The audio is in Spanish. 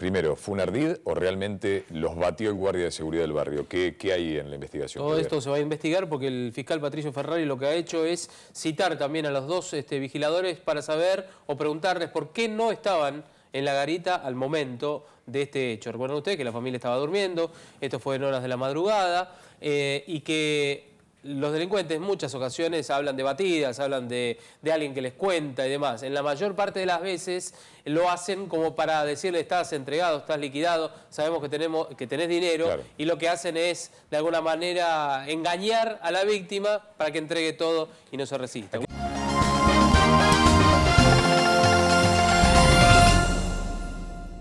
Primero, ¿fue un ardid o realmente los batió el guardia de seguridad del barrio? ¿Qué, hay en la investigación? Todo esto se va a investigar porque el fiscal Patricio Ferrari lo que ha hecho es citar también a los dos este, vigiladores para saber o preguntarles por qué no estaban en la garita al momento de este hecho. Recuerden ustedes que la familia estaba durmiendo, esto fue en horas de la madrugada, eh, y que los delincuentes en muchas ocasiones hablan de batidas, hablan de, de, alguien que les cuenta y demás. En la mayor parte de las veces lo hacen como para decirle estás entregado, estás liquidado, sabemos que, tenemos, que tenés dinero y lo que hacen es de alguna manera engañar a la víctima para que entregue todo y no se resista.